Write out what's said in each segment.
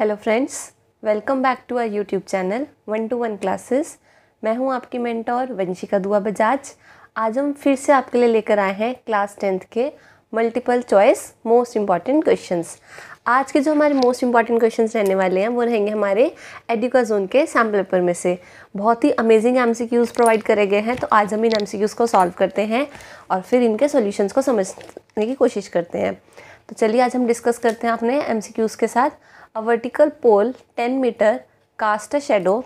Hello friends welcome back to our YouTube channel one two one classes मैं हूं आपकी mentor Vanshika दुआ बजाज आज हम फिर से आपके लिए लेकर आए हैं क्लास टेंथ के multiple choice most important questions आज के जो हमारे मोस्ट इंपॉर्टेंट क्वेश्चंस रहने वाले हैं वो रहेंगे हमारे एडिका जोन के सैम्पल पेपर में से बहुत ही amazing M C Qs provide करे गए हैं तो आज हम इन एम सी क्यूज़ को सॉल्व करते हैं और फिर इनके सोल्यूशंस को समझने की कोशिश करते हैं तो चलिए आज हम डिस्कस करते हैं अपने एम सी क्यूज़ के साथ A vertical pole 10 meter cast a shadow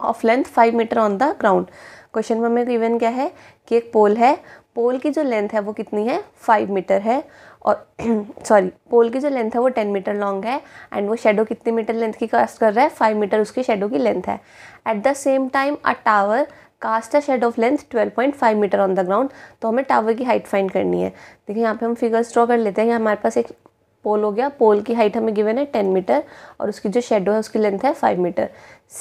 of length five meter on the ground question में हमें इवन क्या है कि एक पोल है पोल की जो लेंथ है वो कितनी है फाइव मीटर है और सॉरी पोल की जो लेंथ है वो टेन मीटर लॉन्ग है एंड वो शेडो कितने मीटर लेंथ की कास्ट कर रहा है फाइव मीटर उसकी शेडो की लेंथ है at the same time a tower cast a shade of length twelve point five meter on the ground तो हमें टावर की हाइट फाइंड करनी है देखिए यहाँ पे हम फिगर्स ड्रॉ कर लेते हैं हमारे पास एक पोल हो गया पोल की हाइट हमें गिवन है टेन मीटर और उसकी जो शेडो है उसकी लेंथ है फाइव मीटर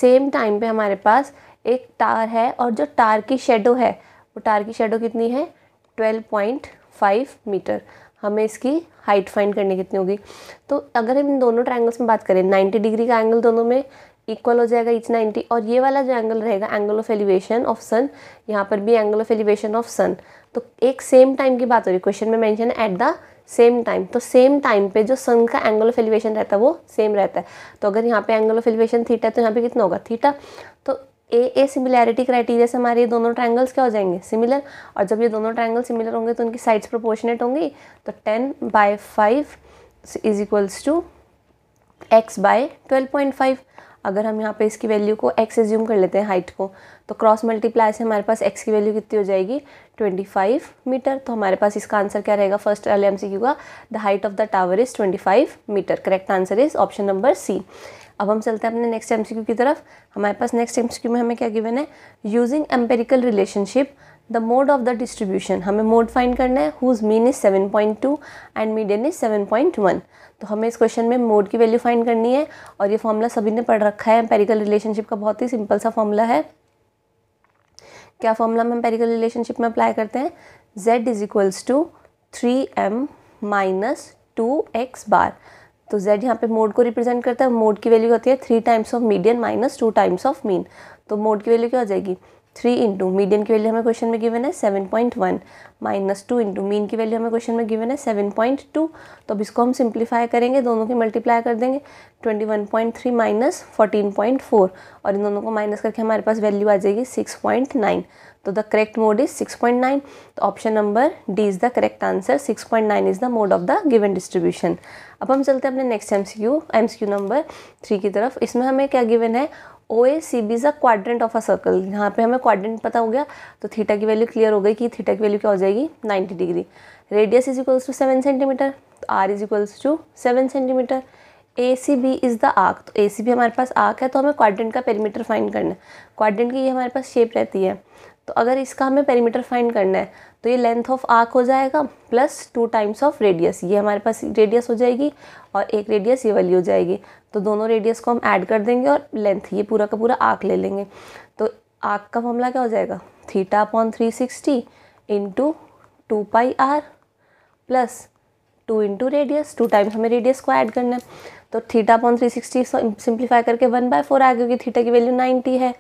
सेम टाइम पे हमारे पास एक टार है और जो टार की शेडो है वो टार की शेडो कितनी है ट्वेल्व पॉइंट फाइव मीटर हमें इसकी हाइट फाइंड करनी कितनी होगी तो अगर हम इन दोनों ट्रायंगल्स में बात करें नाइन्टी डिग्री का एंगल दोनों में इक्वल हो जाएगा इच 90 और ये वाला जो एंगल रहेगा angle of elevation of sun यहाँ पर भी angle of elevation of sun तो एक सेम टाइम की बात हो रही है क्वेश्चन में मैंशन है एट द सेम टाइम तो सेम टाइम पे जो सन का एंगल ऑफ एलिवेशन रहता है वो सेम रहता है तो अगर यहाँ पे एंगल ऑफ एलिवेशन थीटा है तो यहाँ पे कितना होगा थीटा तो ए ए सिमिलैरिटी क्राइटेरिया से हमारे ये दोनों ट्रैंगल्स क्या हो जाएंगे सिमिलर और जब ये दोनों ट्रैंगल सिमिलर होंगे तो उनकी साइड्स प्रोपोर्शनेट होंगी तो ten by five is equals to X by twelve point five अगर हम यहाँ पे इसकी वैल्यू को एक्स एज्यूम कर लेते हैं हाइट को तो क्रॉस मल्टीप्लाई से हमारे पास एक्स की वैल्यू कितनी हो जाएगी 25 मीटर तो हमारे पास इसका आंसर क्या रहेगा फर्स्ट वाले एम का the height of the tower is 25 meter correct answer is option number C अब हम चलते हैं अपने नेक्स्ट एम की तरफ हमारे पास नेक्स्ट एम में हमें क्या गिवन है using empirical relationship the mode of the distribution हमें मोड फाइंड करना है whose mean is seven point two and median is seven point one तो हमें इस क्वेश्चन में मोड की वैल्यू फाइंड करनी है और ये फॉर्मूला सभी ने पढ़ रखा है एम्पेरिकल रिलेशनशिप का बहुत ही सिंपल सा फॉर्मूला है क्या फॉर्मूला हम एम्पेरिकल रिलेशनशिप में अप्लाई करते हैं Z is equals to three M minus two X bar तो जेड यहाँ पे मोड को रिप्रेजेंट करता है मोड की वैल्यू होती है three times of median minus two times of mean तो मोड की वैल्यू क्या हो जाएगी थ्री इंटू मीडियन की वैल्यू हमें क्वेश्चन में गिवन है seven point one minus two into mean की वैल्यू हमें क्वेश्चन में गिवन है सेवन पॉइंट टू तो अब इसको हम सिंप्लीफाई करेंगे दोनों की मल्टीप्लाई कर देंगे twenty one point three minus fourteen point four और इन दोनों को माइनस करके हमारे पास वैल्यू आ जाएगी सिक्स पॉइंट नाइन तो the correct mode is six point nine तो option number D is the correct answer six point nine is the mode of the given distribution अब हम चलते हैं अपने next M C Q M C Q number three की तरफ इसमें हमें क्या गिवन है O A C B is a quadrant of a circle यहाँ पे हमें क्वाड्रेंट पता हो गया तो थीटा की वैल्यू क्लियर हो गई कि थीटा की वैल्यू क्या हो जाएगी 90 degree radius is equals to seven centimetre तो R is equals to seven centimeter A C B is the arc तो ए सी बी हमारे पास आर्क है तो हमें क्वाड्रेंट का पेरीमीटर फाइंड करना है क्वाड्रेंट की ये हमारे पास शेप रहती है तो अगर इसका हमें पेरीमीटर फाइंड करना है तो ये लेंथ ऑफ आर्क हो जाएगा plus two times of radius ये हमारे पास रेडियस हो जाएगी और एक रेडियस ये वाली हो जाएगी तो दोनों रेडियस को हम ऐड कर देंगे और लेंथ ये पूरा का पूरा आर्क ले लेंगे तो आर्क का फॉर्मला क्या हो जाएगा theta upon three sixty into two pi R plus two into radius two times हमें रेडियस को ऐड करना है तो theta upon three sixty simplify करके वन बाय फोर आ गया क्योंकि थीटा की वैल्यू नाइन्टी है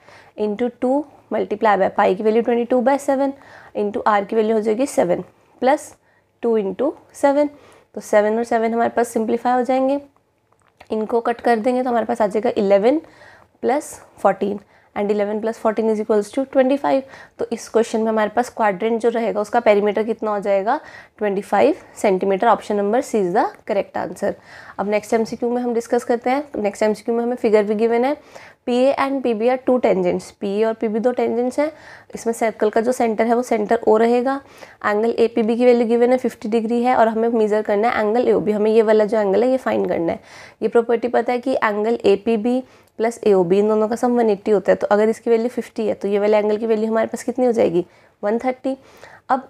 into two multiply by pi की value twenty two by seven into R की वैल्यू हो जाएगी seven plus two into seven तो सेवन और सेवन हमारे पास सिंप्लीफाई हो जाएंगे इनको कट कर देंगे तो हमारे पास आ जाएगा eleven plus fourteen and 11 plus fourteen is equals to twenty five तो इस क्वेश्चन में हमारे पास क्वाड्रेंट जो रहेगा उसका पेरीमीटर कितना हो जाएगा twenty five centimeter option number C is the correct answer अब नेक्स्ट एम सी क्यू में हम डिस्कस करते हैं नेक्स्ट एम सी क्यू में हमें फिगर भी गिवन है P A and P B are two tangents P A और पी बी दो टेंजेंट्स हैं इसमें सर्कल का जो सेंटर है वो सेंटर ओ रहेगा एंगल ए पी बी की वैल्यू गिवन है फिफ्टी डिग्री है और हमें मेजर करना है एंगल ए ओ बी हमें ये वाला जो एंगल है ये फाइन करना है ये प्रॉपर्टी पता है कि angle A P B plus A O B इन दोनों का सम 180 होता है तो अगर इसकी वैल्यू 50 है तो ये वाले एंगल की वैल्यू हमारे पास कितनी हो जाएगी 130 अब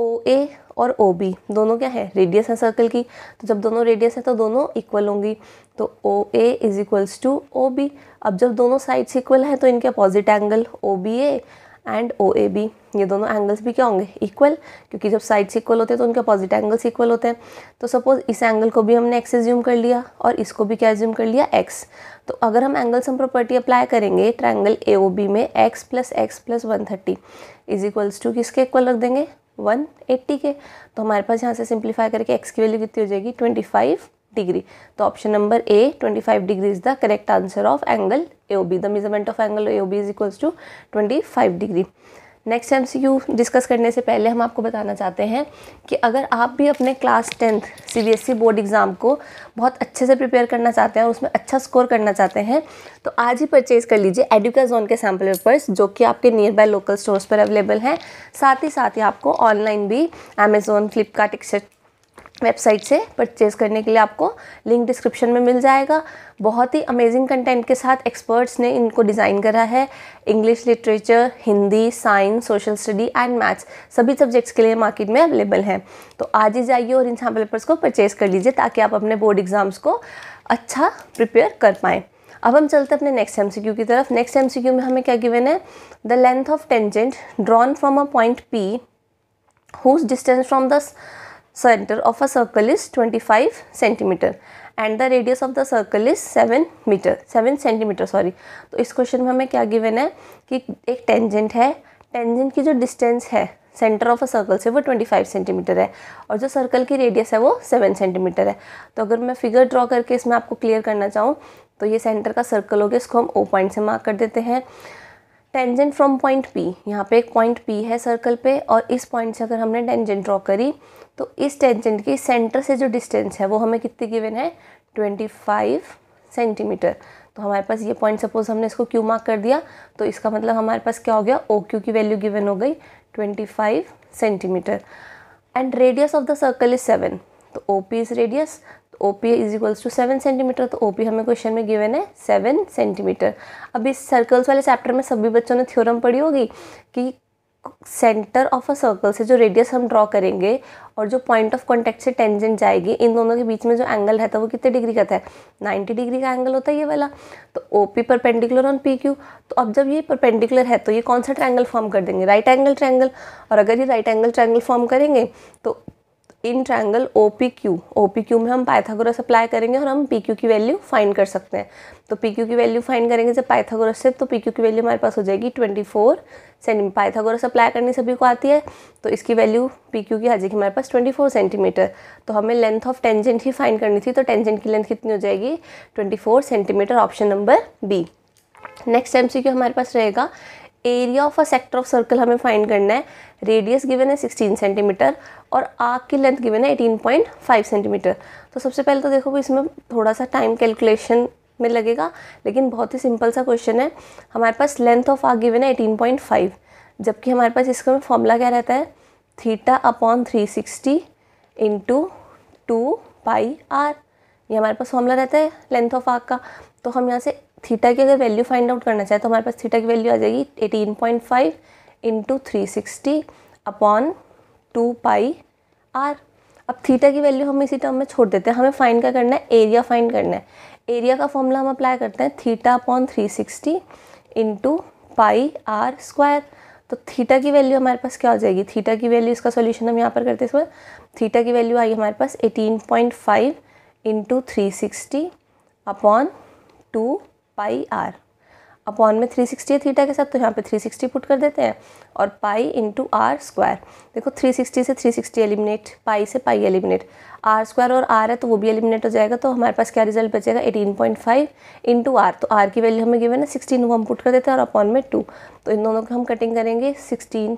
ओ ए और ओ बी दोनों क्या है रेडियस है सर्कल की तो जब दोनों रेडियस है तो दोनों इक्वल होंगी तो O A is equals to O B अब जब दोनों साइड्स इक्वल हैं तो इनके opposite angle O B A and O A B ये दोनों एंगल्स भी क्या होंगे इक्वल क्योंकि जब साइड्स इक्वल होते हैं तो उनके अपोजिट एंगल्स इक्वल होते हैं तो सपोज़ इस एंगल को भी हमने एक्स एज्यूम कर लिया और इसको भी क्या एज्यूम कर लिया एक्स तो अगर हम एंगल सम प्रॉपर्टी अप्लाई करेंगे ट्राइंगल ए ओ बी में X plus X plus one thirty is equals to किसके इक्वल रख देंगे वन एट्टी के तो हमारे पास यहाँ से सिंप्लीफाई करके एक्स की वैल्यू कितनी हो जाएगी ट्वेंटी फाइव डिग्री तो option number A 25 degree is the correct answer of angle AOB. The measurement of B is equals to twenty 25 degree next M discuss करने से पहले हम आपको बताना चाहते हैं कि अगर आप भी अपने class tenth CBSE board exam को बहुत अच्छे से प्रिपेयर करना चाहते हैं और उसमें अच्छा स्कोर करना चाहते हैं तो आज ही परचेज़ कर लीजिए एडुका जोन के सैम्पल पेपर्स जो कि आपके नियर बाय लोकल स्टोर्स पर अवेलेबल हैं साथ ही साथ ही आपको ऑनलाइन भी अमेज़ोन फ्लिपकार्ट एक्सेट्रा वेबसाइट से परचेज़ करने के लिए आपको लिंक डिस्क्रिप्शन में मिल जाएगा बहुत ही अमेजिंग कंटेंट के साथ एक्सपर्ट्स ने इनको डिज़ाइन करा है English literature Hindi science social study and maths सभी सब्जेक्ट्स के लिए मार्केट में अवेलेबल हैं तो आज ही जाइए और इन सैम्पल पेपर्स को परचेज़ कर लीजिए ताकि आप अपने बोर्ड एग्ज़ाम्स को अच्छा प्रिपेयर कर पाएँ अब हम चलते हैं अपने नेक्स्ट एम की तरफ नेक्स्ट एम में हमें क्या गिवन है the length of tangent drawn from a point P whose distance from this center of a circle is 25 cm and the radius of the circle is 7 meter 7 cm sorry तो इस question में हमें क्या given है कि एक tangent है tangent की जो डिस्टेंस है सेंटर ऑफ अ सर्कल से वो 25 सेंटीमीटर है और जो सर्कल की रेडियस है वो 7 सेंटीमीटर है तो अगर मैं फिगर ड्रॉ करके इसमें आपको क्लियर करना चाहूँ तो ये सेंटर का सर्कल हो गया इसको हम ओ पॉइंट से मार्क कर देते हैं टेंजेंट फ्रॉम पॉइंट पी यहाँ पे एक पॉइंट पी है सर्कल पे और इस पॉइंट से अगर हमने टेंजेंट ड्रॉ करी तो इस टेंजेंट के सेंटर से जो डिस्टेंस है वो हमें कितनी गिवन है ट्वेंटी फाइव सेंटीमीटर तो हमारे पास ये पॉइंट सपोज हमने इसको क्यू मार्क कर दिया तो इसका मतलब हमारे पास क्या हो गया ओ क्यू की वैल्यू गिवन हो गई twenty five centimetre and radius of the circle is seven तो O P is radius O P is equals to seven centimetre तो ओ पी तो हमें क्वेश्चन में गिवन है सेवन सेंटीमीटर अब इस सर्कल्स वाले चैप्टर में सभी बच्चों ने थ्योरम पढ़ी होगी कि सेंटर ऑफ अ सर्कल से जो रेडियस हम ड्रॉ करेंगे और जो पॉइंट ऑफ कॉन्टेक्ट से टेंजेंट जाएगी इन दोनों के बीच में जो एंगल रहता है वो कितने डिग्री का था 90 डिग्री का एंगल होता है ये वाला तो O P perpendicular on P Q तो अब जब ये परपेंडिकुलर है तो ये कौन सा ट्रैंगल फॉर्म कर देंगे राइट एंगल ट्रैंगल और अगर ये राइट एंगल ट्रैंगल फॉर्म करेंगे तो in triangle O P Q O P Q में हम पाइथागोरस अप्लाई करेंगे और हम पी क्यू की वैल्यू फाइंड कर सकते हैं तो पी क्यू की वैल्यू फाइंड करेंगे जब पाइथागोरस से तो पी क्यू की वैल्यू हमारे पास हो जाएगी twenty four centimetre Pythagoras apply करनी सभी को आती है तो इसकी वैल्यू पी क्यू की आ जाएगी हमारे पास ट्वेंटी फोर सेंटीमीटर तो हमें लेंथ ऑफ टेंजेंट ही फाइंड करनी थी तो टेंजेंट की लेंथ कितनी हो जाएगी twenty four centimetre option number B next M C Q हमारे पास रहेगा area of a sector of circle हमें फाइंड करना है रेडियस गिवन है 16 सेंटीमीटर और आग की लेंथ गिवन है 18.5 सेंटीमीटर तो सबसे पहले तो देखो इसमें थोड़ा सा टाइम कैलकुलेशन में लगेगा लेकिन बहुत ही सिंपल सा क्वेश्चन है हमारे पास लेंथ ऑफ आग गिवन है 18.5 जबकि हमारे पास इसका फॉर्मूला क्या रहता है theta upon three sixty into two pi r ये हमारे पास फॉर्मूला रहता है लेंथ ऑफ आग का तो हम यहाँ से थीटा की अगर वैल्यू फाइंड आउट करना चाहे तो हमारे पास थीटा की वैल्यू आ जाएगी eighteen point five into three sixty upon two pi r अब थीटा की वैल्यू हम इसी टर्म में छोड़ देते हैं हमें फाइंड का करना है एरिया फाइंड करना है एरिया का फॉर्मूला हम अप्लाई करते हैं theta upon three sixty into pi r square तो थीटा की वैल्यू हमारे पास क्या हो जाएगी थीटा की वैल्यू इसका सॉल्यूशन हम यहाँ पर करते हैं थीटा की वैल्यू आई हमारे पास eighteen point five into three sixty upon two pi r upon में थ्री सिक्सटी है थीटा के साथ तो यहाँ पे थ्री सिक्सटी पुट कर देते हैं और पाई इंटू आर स्क्वायर देखो थ्री सिक्सटी से थ्री सिक्सटी एलिमिनेट पाई से पाई एलिमिनेट आर स्क्वायर और आर है तो वो भी एलिमिनेट हो जाएगा तो हमारे पास क्या रिजल्ट बचेगा eighteen point five into r तो आर की वैल्यू हमें गिवन है सिक्सटीन वो हम पुट कर देते हैं और अपॉन में टू तो इन दोनों की हम कटिंग करेंगे सिक्सटीन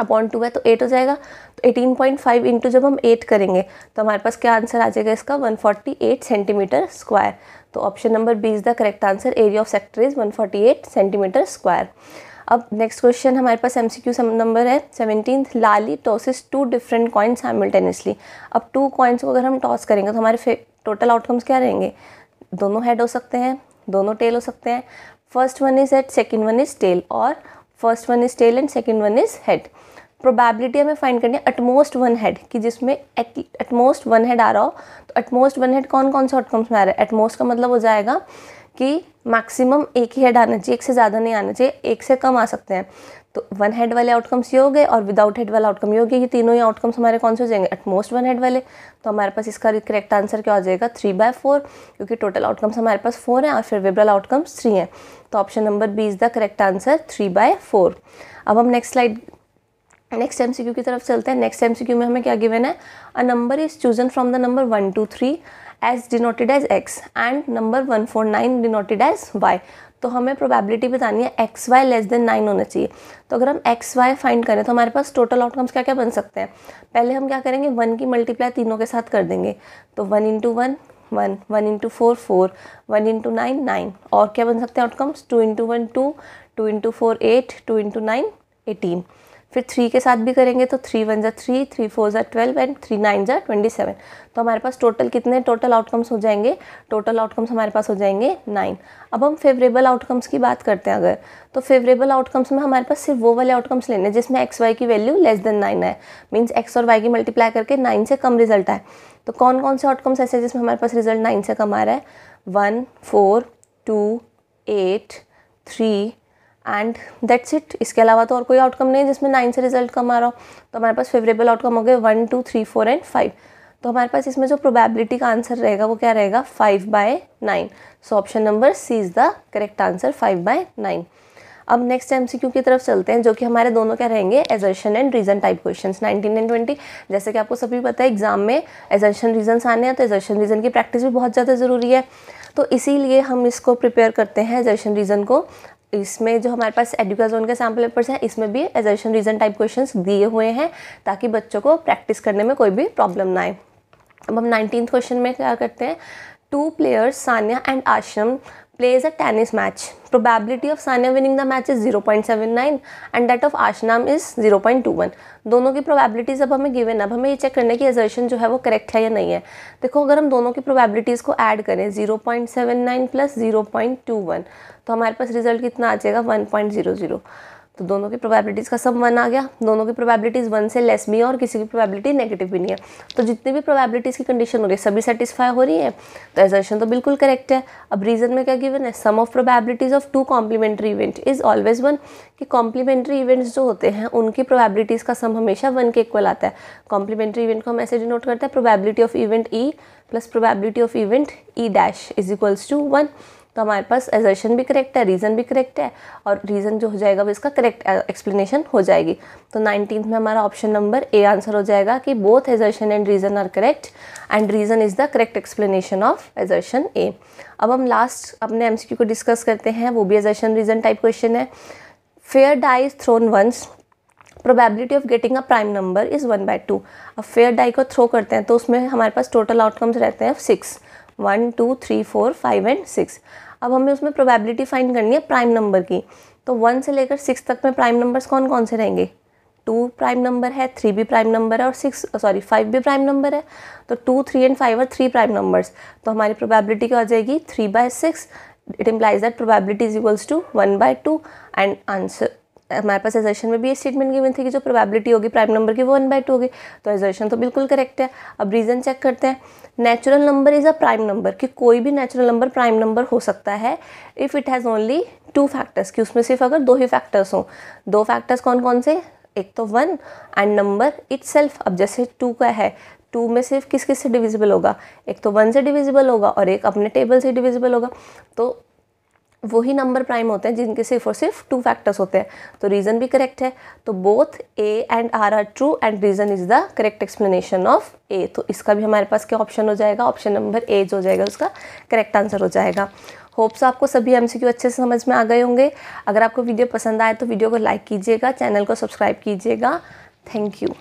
अपॉन टू है तो एट हो जाएगा तो एटीन पॉइंट फाइव इंटू जब हम एट करेंगे तो हमारे पास क्या आंसर आ जाएगा इसका one forty eight centimetre square तो option number B is the correct answer area of sector is 148 centimetre square अब नेक्स्ट क्वेश्चन हमारे पास एम सी क्यू नंबर है seventeen Lali tosses two different coins simultaneously अब two coins को अगर हम toss करेंगे तो हमारे टोटल आउटकम्स क्या रहेंगे दोनों हेड हो सकते हैं दोनों टेल हो सकते हैं first one is head second one is tail और first one is tail and second one is head probability हमें फाइंड करनी है एटमोस्ट वन हेड कि जिसमें एटमोस्ट वन हेड आ रहा हो तो एटमोस्ट वन हेड कौन कौन से आउटकम्स में आ रहा है एटमोस्ट का मतलब हो जाएगा कि मैक्सिमम एक ही हेड आना चाहिए एक से ज़्यादा नहीं आना चाहिए एक से कम आ सकते हैं तो वन हेड वाले आउटकम्स ये हो गए और विदाउट हेड वाला आउटकम ये हो गया ये तीनों ही आउटकम्स हमारे कौन से हो जाएंगे एटमोस्ट वन हेड वाले तो हमारे पास इसका करेक्ट आंसर क्या हो जाएगा थ्री बाय फोर क्योंकि टोटल आउटकम्स हमारे पास फोर हैं और फिर विब्रल आउटकम्स थ्री हैं तो option number B is the correct answer three by four अब हम next slide next M C Q की तरफ चलते हैं नेक्स्ट एम सी क्यू में हमें क्या गिवन है a number is chosen from the number one two three as denoted as X and number one four nine denoted as Y तो हमें प्रोबेबिलिटी बतानी है X Y less than nine होना चाहिए तो अगर हम एक्स वाई फाइंड करें तो हमारे पास टोटल आउटकम्स क्या क्या बन सकते हैं पहले हम क्या करेंगे वन की मल्टीप्लाई तीनों के साथ कर देंगे तो one into one one one into four four one into nine nine और क्या बन सकते हैं outcomes two into one two two into four eight two into nine eighteen फिर थ्री के साथ भी करेंगे तो थ्री वन जै थ्री थ्री फोर जै ट्वेल्व एंड थ्री नाइन जै ट्वेंटी सेवन तो हमारे पास टोटल कितने टोटल आउटकम्स हो जाएंगे टोटल आउटकम्स हमारे पास हो जाएंगे नाइन अब हम फेवरेबल आउटकम्स की बात करते हैं अगर तो फेवरेबल आउटकम्स में हमारे पास सिर्फ वो वाले आउटकम्स लेने हैं जिसमें एक्स वाई की वैल्यू लेस देन नाइन है मीन्स एक्स और वाई की मल्टीप्लाई करके नाइन से कम रिजल्ट आए तो कौन कौन से आउटकम्स ऐसे जिसमें हमारे पास रिजल्ट नाइन से कम आ रहा है one four two eight three and that's it इसके अलावा तो और कोई आउटकम नहीं है जिसमें नाइन से रिजल्ट कम आ रहा हो तो हमारे पास फेवरेबल आउटकम हो गए one two three four and five तो हमारे पास इसमें जो प्रोबेबिलिटी का आंसर रहेगा वो क्या रहेगा five by nine so option number C is the correct answer five by nine अब नेक्स्ट एम सी क्यू की तरफ चलते हैं जो कि हमारे दोनों क्या रहेंगे assertion and reason type question nineteen and twenty जैसे कि आपको सभी पता है एग्जाम में एजर्शन रीजन्स आने हैं तो एजर्शन रीजन की प्रैक्टिस भी बहुत ज़्यादा ज़रूरी है तो इसीलिए हम इसको प्रिपेयर करते हैं एजर्शन रीजन को इसमें जो हमारे पास एडुकाजोन के सैम्पल पेपर्स हैं इसमें भी एजर्शन रीजन टाइप क्वेश्चंस दिए हुए हैं ताकि बच्चों को प्रैक्टिस करने में कोई भी प्रॉब्लम ना आए अब हम नाइनटीन क्वेश्चन में क्या करते हैं two players Sania and Ashram plays a tennis match. Probability of sanya winning the match is 0.79 and that of Ashnam is 0.21. दोनों की probabilities अब हमें given अब हमें ये check करने की assertion जो है वो correct है या नहीं है देखो अगर हम दोनों की probabilities को add करें 0.79 plus 0.21 तो हमारे पास result कितना आ जाएगा 1.00 तो दोनों की प्रोबेबिलिटीज़ का सम वन आ गया दोनों की प्रोबेबिलिटीज़ वन से लेस भी है और किसी की प्रोबेबिलिटी नेगेटिव भी नहीं है तो जितनी भी प्रोबेबिलिटीज़ की कंडीशन हो रही है सभी सेटिस्फाई हो रही है तो एजर्शन तो बिल्कुल करेक्ट है अब रीज़न में क्या गिवन है sum of probabilities of two complementary event is always one कि कॉम्प्लीमेंट्री इवेंट्स जो होते हैं उनकी प्रोबेबिलिटीज़ का सम हमेशा वन के इक्वल आता है कॉम्प्लीमेंट्री इवेंट को हम ऐसे डिनोट करते हैं probability of event E plus probability of event E dash is equals to one तो हमारे पास एजर्शन भी करेक्ट है रीज़न भी करेक्ट है और रीज़न जो हो जाएगा वो इसका करेक्ट एक्सप्लेनेशन uh, हो जाएगी तो नाइनटीन में हमारा ऑप्शन नंबर ए आंसर हो जाएगा कि both assertion and reason are correct and reason is the correct explanation of assertion A अब हम लास्ट अपने एम को डिस्कस करते हैं वो भी एजर्शन रीज़न टाइप क्वेश्चन है fair dice thrown once probability of getting a prime number is one by two अब फेयर डाई को थ्रो करते हैं तो उसमें हमारे पास टोटल आउटकम्स रहते हैं six one two three four five and six अब हमें उसमें प्रोबेबिलिटी फाइंड करनी है प्राइम नंबर की तो वन से लेकर सिक्स तक में प्राइम नंबर्स कौन कौन से रहेंगे टू प्राइम नंबर है थ्री भी प्राइम नंबर है और सिक्स सॉरी फाइव भी प्राइम नंबर है तो टू थ्री एंड फाइव और थ्री प्राइम नंबर्स तो हमारी प्रोबेबिलिटी क्या हो जाएगी three by six it implies that probability is equals to one by two and answer हमारे पास एजर्शन में भी ये स्टेटमेंट गिवन थी कि जो प्रोबेबिलिटी होगी प्राइम नंबर की वो वन बाय टू होगी तो एजर्शन तो बिल्कुल करेक्ट है अब रीज़न चेक करते हैं natural number is a prime number कि कोई भी नेचुरल नंबर प्राइम नंबर हो सकता है if it has only two factors कि उसमें सिर्फ अगर दो ही फैक्टर्स हों दो फैक्टर्स कौन कौन से एक तो वन एंड नंबर इट्स अब जैसे टू का है टू में सिर्फ किस किस से डिविजिबल होगा एक तो वन से डिविजिबल होगा और एक अपने टेबल से डिविजिबल होगा तो वही नंबर प्राइम होते हैं जिनके सिर्फ और सिर्फ टू फैक्टर्स होते हैं तो रीज़न भी करेक्ट है तो both A and R are true and reason is the correct explanation of A तो इसका भी हमारे पास क्या ऑप्शन हो जाएगा ऑप्शन नंबर ए जो हो जाएगा उसका करेक्ट आंसर हो जाएगा होप्स आपको सभी एमसीक्यू अच्छे से समझ में आ गए होंगे अगर आपको वीडियो पसंद आए तो वीडियो को लाइक कीजिएगा चैनल को सब्सक्राइब कीजिएगा थैंक यू